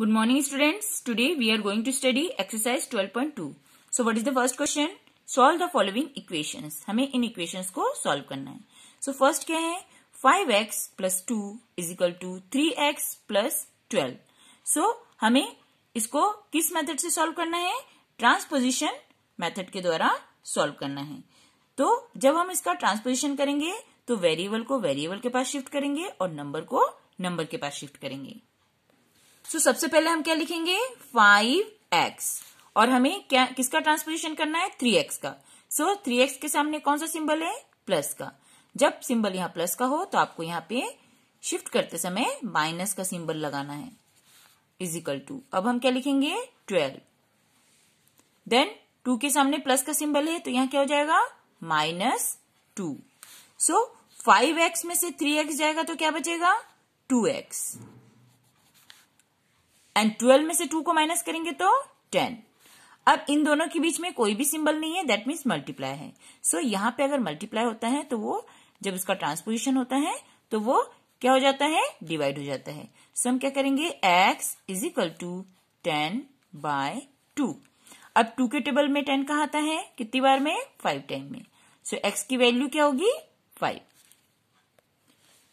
good morning students today we are going to study exercise twelve point two so what is the first question solve the following equation हमें इन equation को solve करना है सो so first क्या है five X plus two is equal to three X plus twelve so हमें इसको किस मेथड से सोल्व करना है ट्रांसपोजिशन मेथड के द्वारा सोल्व करना है तो जब हम इसका ट्रांसपोजिशन करेंगे तो वेरिएबल को वेरिएबल के पास शिफ्ट करेंगे और नंबर को नंबर के पास शिफ्ट करेंगे सो so, सबसे पहले हम क्या लिखेंगे फाइव एक्स और हमें क्या किसका ट्रांसपोजिशन करना है थ्री एक्स का सो थ्री एक्स के सामने कौन सा सिंबल है प्लस का जब सिंबल यहाँ प्लस का हो तो आपको यहाँ पे शिफ्ट करते समय माइनस का सिंबल लगाना है इजिकल टू अब हम क्या लिखेंगे ट्वेल्व देन टू के सामने प्लस का सिंबल है तो यहाँ क्या हो जाएगा minus two so five X में से थ्री एक्स जाएगा तो क्या बचेगा टू एक्स एंड ट्वेल्व में से टू को माइनस करेंगे तो टेन अब इन दोनों के बीच में कोई भी सिंबल नहीं है दैट मीन्स मल्टीप्लाई है सो so, यहाँ पे अगर मल्टीप्लाई होता है तो वो जब उसका ट्रांसपोजिशन होता है तो वो क्या हो जाता है डिवाइड हो जाता है सो so, हम क्या करेंगे X is equal to ten by two अब टू के टेबल में टेन कहा आता है कितनी बार में फाइव टाइम में सो so, एक्स की वैल्यू क्या होगी फाइव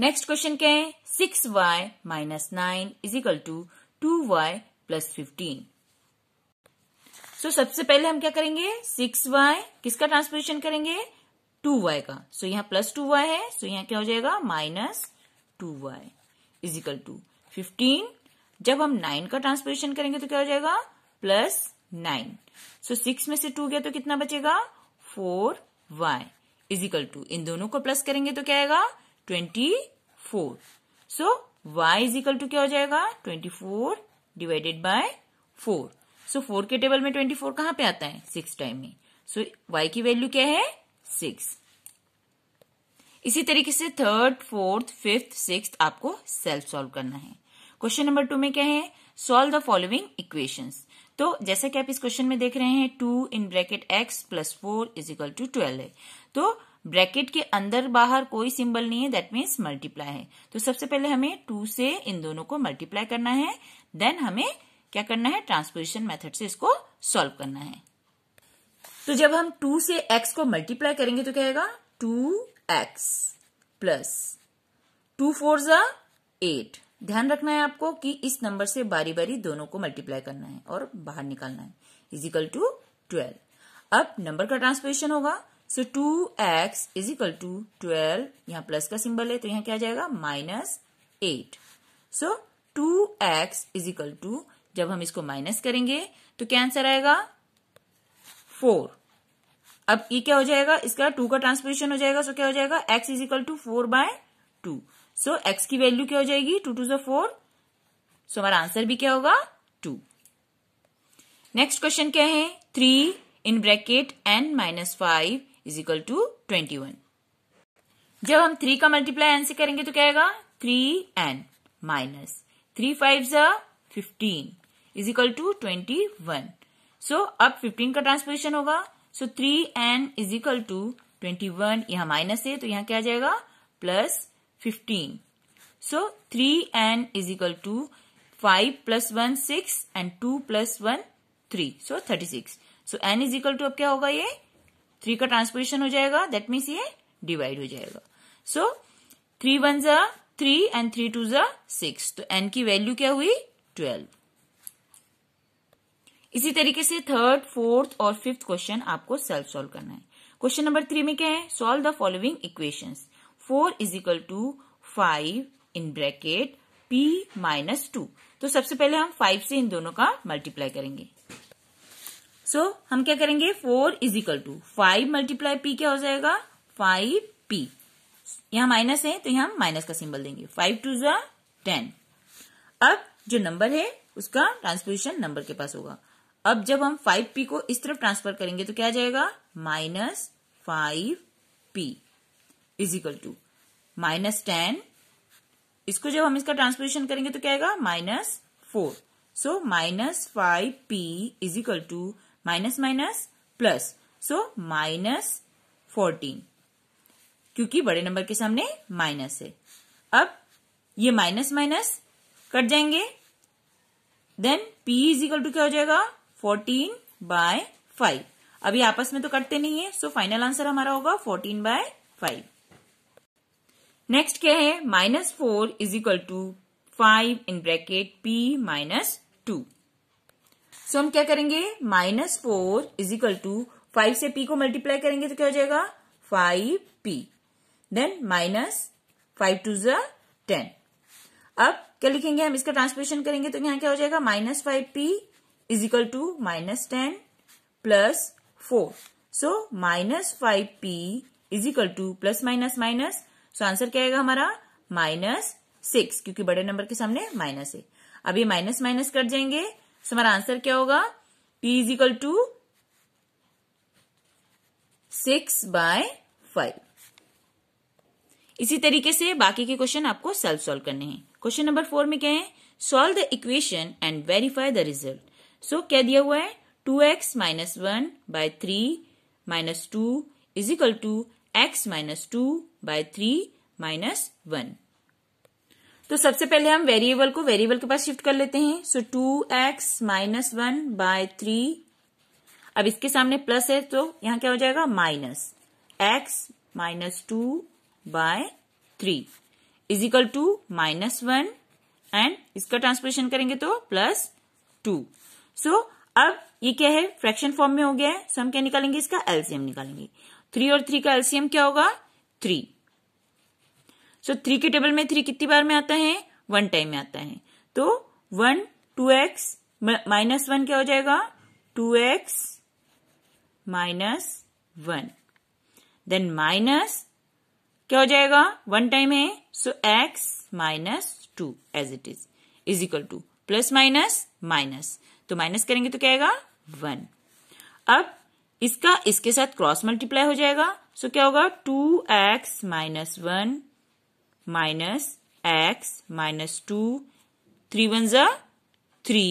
नेक्स्ट क्वेश्चन क्या है six Y minus nine is equal to two Y plus fifteen so सबसे पहले हम क्या करेंगे सिक्स वाई किसका ट्रांसपोजिशन करेंगे टू वाई का सो so, यहाँ प्लस टू वाई है सो so, यहाँ क्या हो जाएगा minus two Y is equal to fifteen जब हम नाइन का ट्रांसपोजिशन करेंगे तो क्या हो जाएगा प्लस नाइन सो सिक्स में से टू गया तो कितना बचेगा फोर वाई इजिकल टू इन दोनों को प्लस करेंगे तो क्या आएगा twenty four so y is equal to क्या हो जाएगा twenty four divided by four so four के टेबल में ट्वेंटी फोर कहां पे आता है सिक्स टाइम में सो so, y की वैल्यू क्या है सिक्स इसी तरीके से थर्ड फोर्थ फिफ्थ सिक्स आपको सेल्फ सॉल्व करना है क्वेश्चन नंबर टू में क्या है सॉल्व द फॉलोइंग इक्वेशन तो जैसा कि आप इस क्वेश्चन में देख रहे हैं two in bracket X plus four is equal to twelve है तो ब्रैकेट के अंदर बाहर कोई सिंबल नहीं है दैट मीन्स मल्टीप्लाई है तो सबसे पहले हमें टू से इन दोनों को मल्टीप्लाई करना है देन हमें क्या करना है ट्रांसपोजिशन मेथड से इसको सॉल्व करना है तो जब हम टू से एक्स को मल्टीप्लाई करेंगे तो क्या आएगा two X plus two four जा एट ध्यान रखना है आपको कि इस नंबर से बारी बारी दोनों को मल्टीप्लाई करना है और बाहर निकालना है इजिकल टू ट्वेल्व अब नंबर का ट्रांसपोजिशन होगा so two X is equal to twelve यहाँ प्लस का सिंबल है तो यहाँ क्या आ जाएगा minus eight so two X is equal to जब हम इसको माइनस करेंगे तो क्या आंसर आएगा फोर अब ये क्या हो जाएगा इसका टू का ट्रांसपोजिशन हो जाएगा सो क्या हो जाएगा X is equal to four by two so x की वैल्यू क्या हो जाएगी टू टू जो फोर सो हमारा आंसर भी क्या होगा टू नेक्स्ट क्वेश्चन क्या है three in bracket N minus five is equal to twenty one जब हम थ्री का मल्टीप्लाई एन से करेंगे तो क्या आएगा three N minus three five जा fifteen is equal to twenty one so अब फिफ्टीन का ट्रांसपोजिशन होगा so three N is equal to twenty one यहाँ माइनस है तो यहाँ क्या आ जाएगा plus fifteen so three N is equal to five plus one six and two plus one three so thirty six so N is equal to अब क्या होगा ये थ्री का ट्रांसपोजिशन हो जाएगा दैट मीन्स ये डिवाइड हो जाएगा सो थ्री वन जा थ्री एंड थ्री टू जा सिक्स तो एन की वैल्यू क्या हुई ट्वेल्व इसी तरीके से थर्ड फोर्थ और फिफ्थ क्वेश्चन आपको सेल्फ सॉल्व करना है क्वेश्चन नंबर थ्री में क्या है solve the following equations four is equal to five in bracket P minus two तो सबसे पहले हम फाइव से इन दोनों का मल्टीप्लाई करेंगे सो so, हम क्या करेंगे four is equal to five multiply P क्या हो जाएगा फाइव पी यहां माइनस है तो यहां माइनस का सिंबल देंगे फाइव टू जो टेन अब जो नंबर है उसका ट्रांसपोजिशन नंबर के पास होगा अब जब हम फाइव पी को इस तरफ ट्रांसफर करेंगे तो क्या आ जाएगा minus five P is equal to minus ten इसको जब हम इसका ट्रांसपोजिशन करेंगे तो क्या आएगा minus four so minus five P is equal to minus minus plus so minus fourteen क्योंकि बड़े नंबर के सामने माइनस है अब ये माइनस माइनस कट जाएंगे then P is equal to क्या हो जाएगा फोर्टीन बाय फाइव अभी आपस में तो कटते नहीं है सो फाइनल आंसर हमारा होगा फोर्टीन बाय फाइव नेक्स्ट क्या है minus four is equal to five in bracket P minus two so हम क्या करेंगे minus four is equal to five से पी को मल्टीप्लाई करेंगे तो क्या हो जाएगा five P then minus five two ज टेन अब क्या लिखेंगे हम इसका ट्रांसलेशन करेंगे तो यहाँ क्या हो जाएगा minus five P is equal to minus ten plus four so minus five P is equal to plus minus minus so answer क्या आएगा हमारा माइनस सिक्स क्योंकि बड़े नंबर के सामने माइनस है अब ये माइनस माइनस कर जाएंगे सो हमारा आंसर क्या होगा P is equal to six by five इसी तरीके से बाकी के क्वेश्चन आपको सेल्फ सॉल्व करने हैं क्वेश्चन नंबर फोर में क्या है solve the equation and verify the result so क्या दिया हुआ है two x minus one by three minus two is equal to x minus two by three minus one तो सबसे पहले हम वेरिएबल को वेरिएबल के पास शिफ्ट कर लेते हैं so two x minus one by three अब इसके सामने प्लस है तो यहां क्या हो जाएगा minus x minus two by three is equal to minus one and इसका ट्रांसपोर्टेशन करेंगे तो प्लस टू सो अब ये क्या है फ्रैक्शन फॉर्म में हो गया है सो हम क्या निकालेंगे इसका एल्सियम निकालेंगे थ्री और थ्री का एल्सियम क्या होगा थ्री सो so, थ्री के टेबल में थ्री कितनी बार में आता है वन टाइम में आता है तो one two x minus one क्या हो जाएगा two x minus one then minus क्या हो जाएगा वन टाइम है so x minus two as it is is equal to plus minus minus तो माइनस करेंगे तो क्या आएगा वन अब इसका इसके साथ क्रॉस मल्टीप्लाई हो जाएगा सो so, क्या होगा two x minus one minus x minus two three one ज़ा थ्री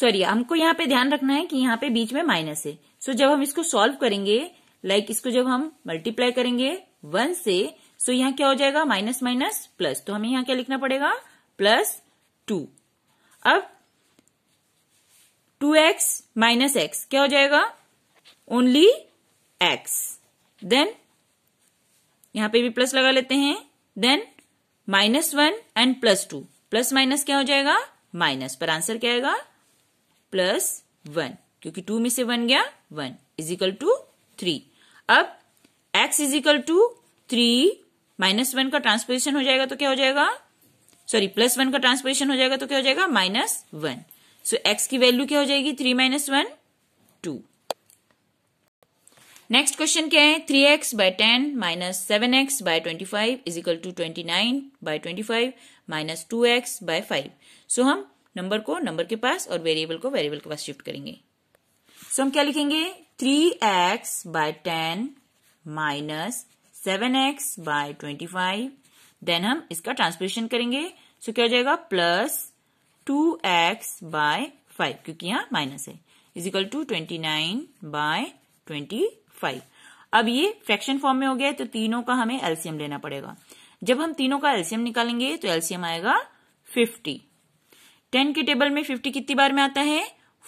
सॉरी हमको यहाँ पे ध्यान रखना है कि यहाँ पे बीच में माइनस है सो so, जब हम इसको सॉल्व करेंगे लाइक like इसको जब हम मल्टीप्लाई करेंगे वन से सो so यहाँ क्या हो जाएगा माइनस माइनस प्लस तो हमें यहाँ क्या लिखना पड़ेगा प्लस टू अब टू एक्स माइनस एक्स क्या हो जाएगा ओनली एक्स देन यहां पे भी प्लस लगा लेते हैं then minus one and plus two plus minus क्या हो जाएगा माइनस पर आंसर क्या आएगा प्लस वन क्योंकि टू में से वन गया वन इजिकल टू थ्री अब x is equal two three minus one का ट्रांसपोजिशन हो जाएगा तो क्या हो जाएगा सॉरी प्लस वन का ट्रांसपोजिशन हो जाएगा तो क्या हो जाएगा माइनस वन सो एक्स की वैल्यू क्या हो जाएगी three minus one two next question क्या है three x by ten minus seven x by twenty five is equal to twenty nine by twenty five minus two x by five so हम number को number के पास और variable को variable के पास shift करेंगे so so, हम क्या लिखेंगे three x by ten minus seven x by twenty five then हम इसका ट्रांसलेशन करेंगे सो so, क्या हो जाएगा plus two x by five क्योंकि यहां माइनस है is equal to twenty nine by twenty five अब ये फ्रैक्शन फॉर्म में हो गया है तो तीनों का हमें एल्सियम लेना पड़ेगा जब हम तीनों का एल्सियम निकालेंगे तो एल्सियम आएगा फिफ्टी टेन के टेबल में फिफ्टी कितनी बार में आता है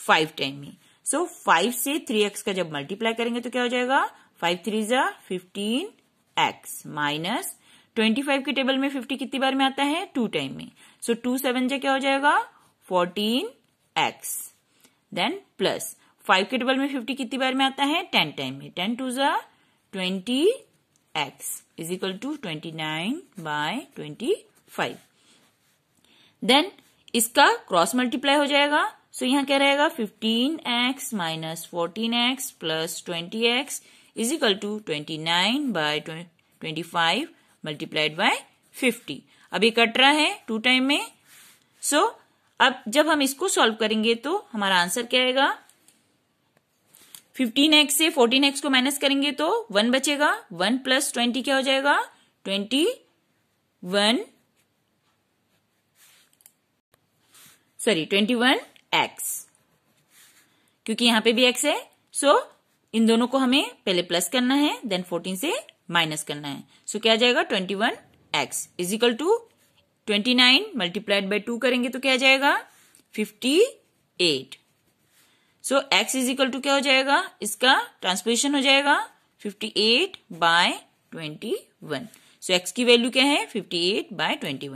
फाइव टेन में सो so, फाइव से थ्री एक्स का जब मल्टीप्लाई करेंगे तो क्या हो जाएगा फाइव थ्री जा fifteen x minus twenty five के टेबल में फिफ्टी कितनी बार में आता है टू टाइम में सो टू सेवन जा क्या हो जाएगा fourteen x then plus five के डबल में फिफ्टी कितनी बार में आता है टेन टाइम में टेन टू जो twenty x is equal to twenty nine by twenty five then इसका क्रॉस मल्टीप्लाई हो जाएगा सो so, यहाँ क्या रहेगा fifteen x minus fourteen x plus twenty x is equal to twenty nine by twenty five multiplied by fifty अब ये cut रहा है टू टाइम में सो so, अब जब हम इसको सॉल्व करेंगे तो हमारा आंसर क्या आएगा फिफ्टीन एक्स से फोर्टीन एक्स को माइनस करेंगे तो वन बचेगा वन प्लस ट्वेंटी क्या हो जाएगा twenty one sorry twenty one x क्योंकि यहां पे भी एक्स है सो so, इन दोनों को हमें पहले प्लस करना है देन फोर्टीन से माइनस करना है सो so, क्या जाएगा twenty one x is equal two twenty nine multiplied by two करेंगे तो क्या जाएगा fifty eight so x is equal to क्या हो जाएगा इसका ट्रांसपोजिशन हो जाएगा 58 eight by twenty so x की वैल्यू क्या है 58 एट बाय ट्वेंटी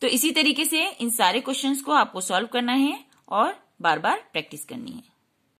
तो इसी तरीके से इन सारे क्वेश्चन को आपको सॉल्व करना है और बार बार प्रैक्टिस करनी है